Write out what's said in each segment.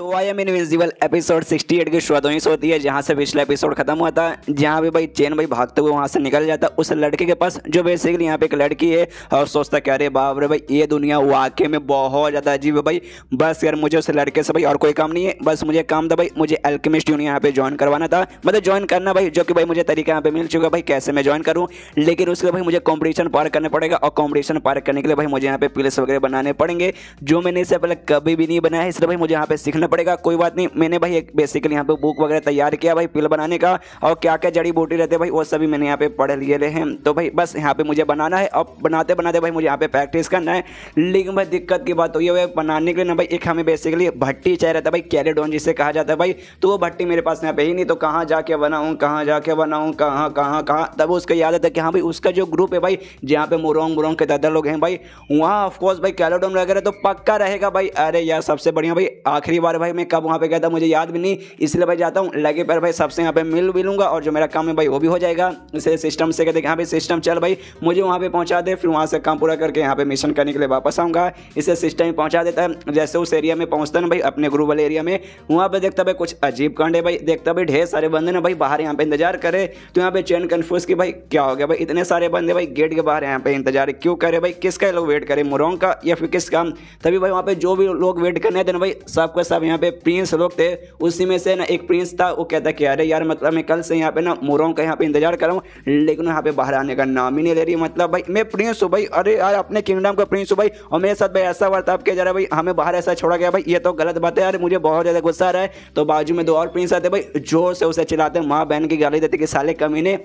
तो I am invisible episode 68 की शुरुआत वहीं से होती है जहाँ से पिछला एपिसोड खत्म हुआ था जहाँ भी भाई चेन भाई भागते हुए वहाँ से निकल जाता उस लड़के के पास जो बेसिकली यहाँ पे एक लड़की है और सोचता क्या अरे बाप रे भाई ये दुनिया वाकई में बहुत ज़्यादा अजीब है भाई बस यार मुझे उस लड़के से भाई और कोई काम नहीं है बस मुझे काम था भाई मुझे एल्केमिस्ट यूनियन यहाँ पे ज्वाइन करवाना था मतलब ज्वाइन करना भाई जो कि भाई मुझे तरीका यहाँ पे मिल चुका भाई कैसे मैं ज्वाइन करूँ लेकिन उसके लिए भाई मुझे कॉम्पिटिशन पार करना पड़ेगा और कॉम्पिटिशन पार करने के लिए भाई मुझे यहाँ पे प्लेस वगैरह बनाने पड़ेंगे जो मैंने इससे पहले कभी भी नहीं बनाया इसलिए भाई मुझे यहाँ पे सीखना पड़ेगा कोई बात नहीं मैंने भाई एक बेसिकली यहाँ पे बुक वगैरह तैयार किया भाई पिल बनाने का और क्या क्या जड़ी बूटी रहते भाई वो सभी मैंने यहाँ पे पढ़ लिए हैं तो भाई बस यहाँ पे मुझे बनाना है अब बनाते बनाते भाई मुझे यहाँ पे प्रैक्टिस करना है लेकिन भाई दिक्कत की बात हो तो ये बनाने के लिए ना भाई एक हमें बेसिकली भट्टी चाहिए रहता है भाई कैरेडोन जिसे कहा जाता है भाई तो वो भट्टी मेरे पास यहाँ पे ही नहीं तो कहाँ जाके बनाऊँ कहाँ जाके बनाऊँ कहाँ कहाँ कहाँ तब उसको याद आता है कि हाँ भाई उसका जो ग्रुप है भाई जहाँ पे मुरोंग मुरोंग के दादा लोग हैं भाई वहाँ ऑफकोर्स भाई कैरेडोन वगैरह तो पक्का रहेगा भाई अरे यार सबसे बढ़िया भाई आखिरी बार भाई मैं कब वहाँ पे गया था मुझे याद भी नहीं इसलिए भाई जाता हूँ लगे पर भाई सबसे यहाँ पे मिल भी लूँगा और जो मेरा काम है भाई वो भी हो जाएगा इसे सिस्टम से कहते हैं कि सिस्टम हाँ चल भाई मुझे वहाँ पर पहुँचा दे फिर वहाँ से काम पूरा करके यहाँ पे मिशन करने के लिए वापस आऊँगा इसे सिस्टम में पहुँचा देता है जैसे उस एरिया में पहुँचता ना भाई अपने ग्रुप वाले एरिया में वहाँ पर देखता भाई कुछ अजीब कांड है भाई देखता भाई ढेर सारे बंदे ना भाई बाहर यहाँ पे इंतजार करे तो यहाँ पे चैन कन्फ्यूज़ की भाई क्या हो गया भाई इतने सारे बंदे भाई गेट के बाहर यहाँ पे इंतजार क्यों करे भाई किसका लोग वेट करें मुरोंग का या फिर किसका तभी भाई वहाँ पे जो भी लोग वेट करने थे ना भाई सबका सब साहब यहाँ पे प्रिंस लोग थे उसी में से ना एक प्रिंस था वो कहता कि अरे यार मतलब मैं कल से यहाँ पे ना मोरों का यहाँ पे इंतजार कर रहा हूँ लेकिन यहाँ पे बाहर आने का नाम ही नहीं ले रही मतलब भाई मैं प्रिंस हूँ भाई अरे यार अपने किंगडम का प्रिंस हूँ भाई और मेरे साथ भाई ऐसा वर्ताव किया जा रहा है भाई हमें हाँ, बाहर ऐसा छोड़ा गया भाई ये तो गलत बात है यार मुझे बहुत ज़्यादा गुस्सा आ रहा है तो बाजू में दो और प्रिंस आते भाई जोर से उसे चलाते माँ बहन की गाली देते कि साले कमीने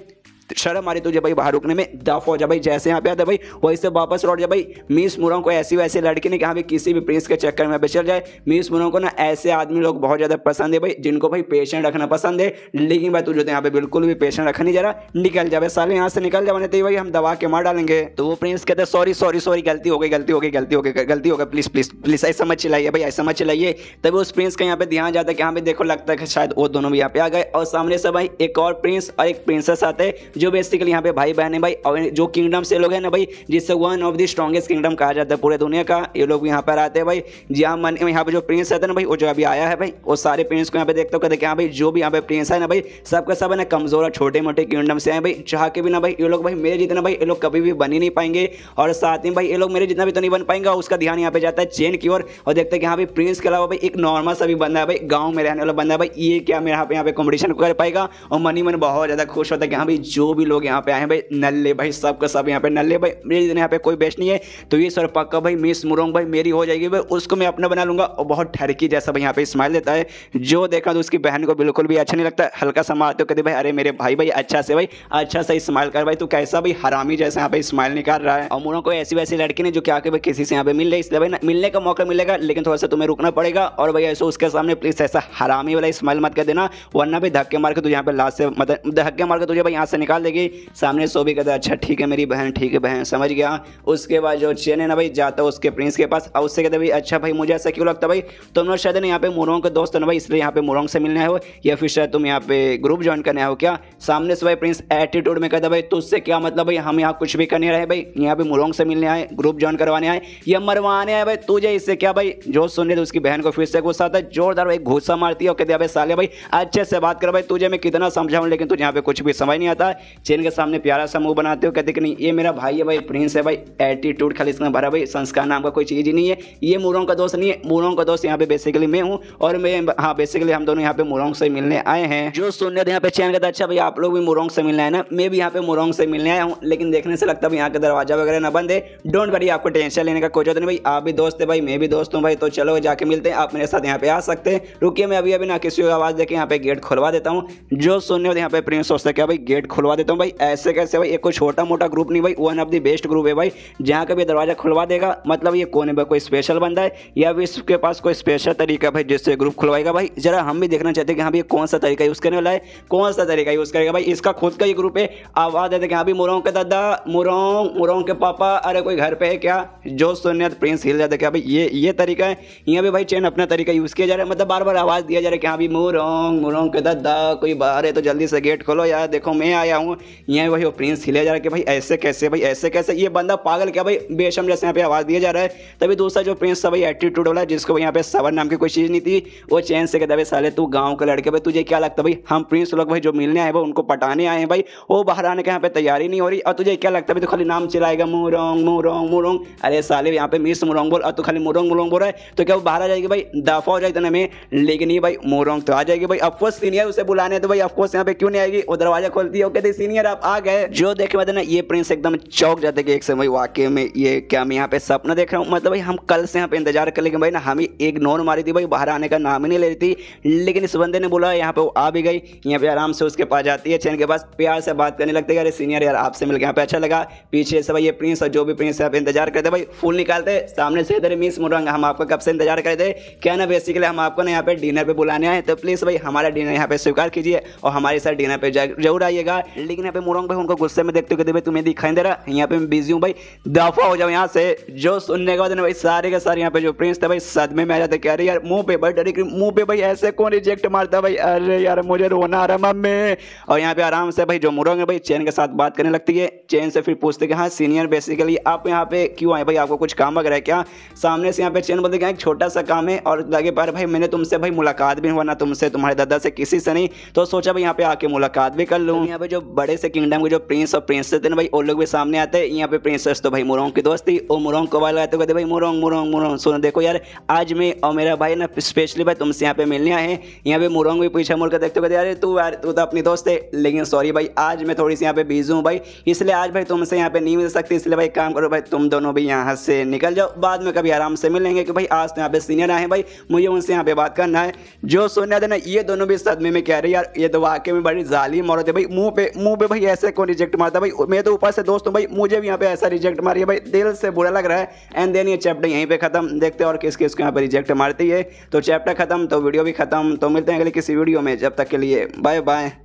शर्म आ रही जब भाई बाहर रुकने में दफ हो जा भाई जैसे यहाँ पे आता भाई वही से वापस लौट जा भाई मीस मुरम को ऐसी वैसे लड़की ने कहा भी किसी भी प्रिंस के चक्कर में चल जाए मिस मुरम को ना ऐसे आदमी लोग बहुत ज़्यादा पसंद है भाई जिनको भाई पेशेंट रखना पसंद है लेकिन भाई तू जो तो यहाँ पे बिल्कुल भी पेशेंट रखा नहीं जा रहा निकल जाए भाई साले यहाँ से निकल जाए तो भाई हम दवा के मार डालेंगे तो वो प्रिंस कहते सॉरी सॉरी सॉरी गलती हो गई गलती हो गई गलती हो गई गलती हो गई प्लीज़ प्लीज़ प्लीज़ ऐसा मत चलाइए भाई ऐसा मत चलाइए तभी उस प्रिंस का यहाँ पे ध्यान जाता है कि यहाँ पे देखो लगता है शायद वो दोनों भी यहाँ पे आ गए और सामने से भाई एक और प्रिंस और एक प्रिंसेस आते जो बेसिकली यहाँ पे भाई बहन है भाई जो किंगडम से लोग हैं ना भाई जिससे one of the strongest kingdom कहा जाता है पूरे दुनिया का ये लोग यहाँ पर आते हैं भाई जहाँ मन यहाँ पे जो प्रिंस रहता है ना भाई वो जो अभी आया है भाई वो सारे प्रिंस को यहाँ पे देखते कहते कि हाँ भाई जो भी यहाँ पे प्रिंस है ना भाई सबका सब है ना कमजोर और छोटे मोटे किंगडम से है भाई चाह के भी ना भाई ये लोग भाई मेरे जितना भाई ये लोग कभी भी बन ही नहीं पाएंगे और साथ ही भाई ये लोग मेरे जितना भी तो नहीं बन पाएंगे उसका ध्यान यहाँ पे जाता है चेन की ओर और देखते हैं कि हाँ भाई प्रिंस के अलावा भाई एक नॉर्मल सा भी बंदा है भाई गाँव में रहने वाला बंदा है भाई ये क्या मेरे यहाँ पे यहाँ पे कॉम्पिटिशन कर पाएगा और मनी मन बहुत ज़्यादा खुश होता है कि हाँ भाई जो जो भी लोग यहाँ पे आए हैं भाई नल्ले भाई सबका सब यहाँ पे नल्ले भाई मेरी यहाँ पे कोई बेस्ट नहीं है तो ये सर पक्का भाई मिस मुरोंग भाई मेरी हो जाएगी भाई उसको मैं अपना बना लूँगा और बहुत ठरकी जैसा भाई यहाँ पे स्माइल देता है जो देखा तो उसकी बहन को बिल्कुल भी अच्छा नहीं लगता हल्का सा मारते हो कहते भाई अरे मेरे भाई भाई अच्छा से भाई अच्छा सा स्माइल कर भाई तो कैसा भाई हरामी जैसा यहाँ पे स्माइल निकाल रहा है और मुरों को ऐसी वैसी लड़की ने जो क्या भाई किसी से यहाँ पे मिल रही इसलिए भाई मिलने का मौका मिलेगा लेकिन थोड़ा सा तुम्हें रुकना पड़ेगा और भाई ऐसे उसके सामने प्लीज़ ऐसा हरामी वाला स्माइल मत कर देना वरना भी धक्के मार के तुझे यहाँ पे लास्ट से मतलब धक्के मार के तुझे भाई यहाँ से निकाल निकाल देगी सामने सो भी कहता है अच्छा ठीक है मेरी बहन ठीक है बहन समझ गया उसके बाद जो चेन है ना भाई जाता है उसके प्रिंस के पास और उससे कहते भाई अच्छा भाई मुझे ऐसा क्यों लगता भाई तुम लोग शायद ना यहाँ पे मुरोंग के दोस्त ना भाई इसलिए यहाँ पे मुरोंग से मिलने हो या फिर शायद तुम यहाँ पे ग्रुप ज्वाइन करने आए हो क्या सामने से भाई प्रिंस एटीट्यूड में कहता भाई तुझसे क्या मतलब भाई हम यहाँ कुछ भी करने रहे भाई यहाँ पे मुरोंग से मिलने आए ग्रुप ज्वाइन करवाने आए या मरवाने आए भाई तुझे इससे क्या भाई जो सुन रहे थे उसकी बहन को फिर से गुस्सा आता है जोरदार भाई घुस्सा मारती है और कहते भाई साले भाई अच्छे से बात कर भाई तुझे मैं कितना समझाऊँ लेकिन तुझे यहाँ पे कुछ भी समझ नहीं आता है चैन के सामने प्यारा सा मुंह बनाते हो कहते कि नहीं ये मेरा भाई है भाई प्रिंस है भाई एटीट्यूड खाली इसमें भरा भाई संस्कार नाम का कोई चीज़ ही नहीं है ये मुरोंग का दोस्त नहीं है मुरोंग का दोस्त यहाँ पे बेसिकली मैं हूँ और मैं हाँ बेसिकली हम दोनों यहाँ पे मुरोंग से मिलने आए हैं जो सुनने थे यहाँ पे चैन कहता तो अच्छा भाई आप लोग भी मुरोंग से मिलने आए ना मैं भी यहाँ पे मुरोंग से मिलने आया हूँ लेकिन देखने से लगता है यहाँ का दरवाजा वगैरह ना बंद है डोंट वरी आपको टेंशन लेने का कोई जो नहीं भाई आप भी दोस्त है भाई मैं भी दोस्त हूँ भाई तो चलो जाके मिलते हैं आप मेरे साथ यहाँ पे आ सकते हैं रुकिए मैं अभी अभी ना किसी को आवाज़ देकर यहाँ पे गेट खुलवा देता हूँ जो सुनने यहाँ पे प्रिंस सोचते क्या भाई गेट खुलवा खुलवा देता हूँ भाई ऐसे कैसे भाई एक कोई छोटा मोटा ग्रुप नहीं भाई one of the best group है भाई जहाँ का भी दरवाज़ा खुलवा देगा मतलब ये कोने है कोई स्पेशल बंदा है या फिर इसके पास कोई स्पेशल तरीका भाई जिससे ग्रुप खुलवाएगा भाई जरा हम भी देखना चाहते हैं कि हाँ भाई कौन सा तरीका यूज़ करने वाला है कौन सा तरीका यूज़ करेगा भाई इसका खुद का ही ग्रुप है आवाज़ देते कि हाँ भाई मुरों के दादा मुरों मुरों के पापा अरे कोई घर पर है क्या जो सुनने प्रिंस हिल जाता क्या भाई ये ये तरीका है यहाँ भी भाई चैन अपना तरीका यूज़ किया जा रहा है मतलब बार बार आवाज़ दिया जा रहा है कि हाँ भाई मुरोंग मुरोंग के दादा कोई बाहर है तो जल्दी से गेट खोलो यार देखो मैं आया हूँ यहाँ वही वो प्रिंस हिले जा रहा है कि भाई ऐसे कैसे भाई ऐसे कैसे ये बंदा पागल क्या भाई बेशम जैसे यहाँ पे आवाज़ दिया जा रहा है तभी दूसरा जो प्रिंस था भाई एटीट्यूड वाला जिसको भाई यहाँ पे सबर नाम की कोई चीज़ नहीं थी वो चैन से कहता भाई साले तू गाँव का लड़के भाई तुझे क्या लगता भाई हम प्रिंस लोग भाई जो मिलने आए भाई उनको पटाने आए हैं भाई वो बाहर आने के यहाँ पे तैयारी नहीं हो रही और तुझे क्या लगता भाई तो खाली नाम चलाएगा मुरोंग मुरोंग मुरोंग अरे साले यहाँ पे मिस मुरोंग बोल और तू खाली मुरोंग मुरोंग बोल रहा है तो क्या वो बाहर आ जाएगी भाई दफा हो जाएगी हमें लेकिन ये भाई मुरोंग तो आ जाएगी भाई अफकोर्स सीनियर उसे बुलाने तो भाई अफकोर्स यहाँ पे क्यों नहीं आएगी वो दरवाजा खोलती है ओके थे सीनियर आप आ गए जो देखे मतलब ना ये प्रिंस एकदम चौक जाते कि एक समय वाकई में ये क्या मैं यहाँ पे सपना देख रहा हूँ मतलब भाई हम कल से यहाँ पे इंतजार कर लेकिन भाई ना हम एक नोर मारी थी भाई बाहर आने का नाम ही नहीं ले रही थी लेकिन इस बंदे ने बोला यहाँ पे वो आ भी गई यहाँ पे आराम से उसके पास जाती है चैन के पास प्यार से बात करने लगते अरे सीनियर यार आपसे मिलकर यहाँ पे अच्छा लगा पीछे से भाई ये प्रिंस और जो भी प्रिंस है पे इंतजार करते भाई फूल निकालते सामने से इधर मिस मुरंग हम आपका कब से इंतजार कर रहे थे क्या ना बेसिकली हम आपको ना यहाँ पे डिनर पे बुलाने आए तो प्लीज़ भाई हमारा डिनर यहाँ पे स्वीकार कीजिए और हमारे साथ डिनर पे जरूर आइएगा लेकिन यहाँ पे मुरंग भाई उनको गुस्से में देखते हुए भाई तुम्हें दिखाई दे रहा यहाँ पे मैं बिजी हूँ भाई दफा हो जाओ यहाँ से जो सुनने के बाद ना भाई सारे के सारे यहाँ पे जो प्रिंस था भाई सदमे में आ जाते कह रहे यार मुंह पे भाई डरे मुंह पे भाई ऐसे कौन रिजेक्ट मारता भाई अरे यार मुझे रोना आ रहा मम्मी और यहाँ पे आराम से भाई जो मुरंग है भाई चैन के साथ बात करने लगती है चैन से फिर पूछते हाँ सीनियर बेसिकली आप यहाँ पे क्यों आए भाई आपको कुछ काम वगैरह क्या सामने से यहाँ पे चैन बोलते एक छोटा सा काम है और लगे पर भाई मैंने तुमसे भाई मुलाकात भी हुआ ना तुमसे तुम्हारे दादा से किसी से नहीं तो सोचा भाई यहाँ पे आके मुलाकात भी कर लूँ यहाँ पे जो बड़े से किंगडम के जो प्रिंस और प्रिंसेस थे ना भाई वो लोग भी सामने आते हैं यहाँ पे प्रिंसेस तो भाई मुरोंग की दोस्त थी वो को बाल लगाते कहते भाई मुरोंग मुरोंग मुरोंग सुनो देखो यार आज मैं और मेरा भाई ना स्पेशली भाई तुमसे यहाँ पे मिलने आए हैं यहाँ पे मुरोंग भी पीछे मुड़ कर देखते कहते यार तू यार तू तो अपनी दोस्त है लेकिन सॉरी भाई आज मैं थोड़ी सी यहाँ पे बिजी हूँ भाई इसलिए आज भाई तुमसे यहाँ पे नहीं मिल सकती इसलिए भाई काम करो भाई तुम दोनों भी यहाँ से निकल जाओ बाद में कभी आराम से मिलेंगे कि भाई आज तो यहाँ पे सीनियर आए हैं भाई मुझे उनसे यहाँ पे बात करना है जो सुनना था ना ये दोनों भी सदमे में कह रहे यार ये तो वाकई में बड़ी जालिम औरत है भाई मुंह पे मुंह पे भाई ऐसे कौन रिजेक्ट मारता भाई मैं तो ऊपर से दोस्त हूँ भाई मुझे भी यहाँ पे ऐसा रिजेक्ट मारिए है भाई दिल से बुरा लग रहा है एंड देन ये चैप्टर यहीं पे खत्म देखते हैं और किस किस को यहाँ पे रिजेक्ट मारती है तो चैप्टर खत्म तो वीडियो भी खत्म तो मिलते हैं अगले किसी वीडियो में जब तक के लिए बाय बाय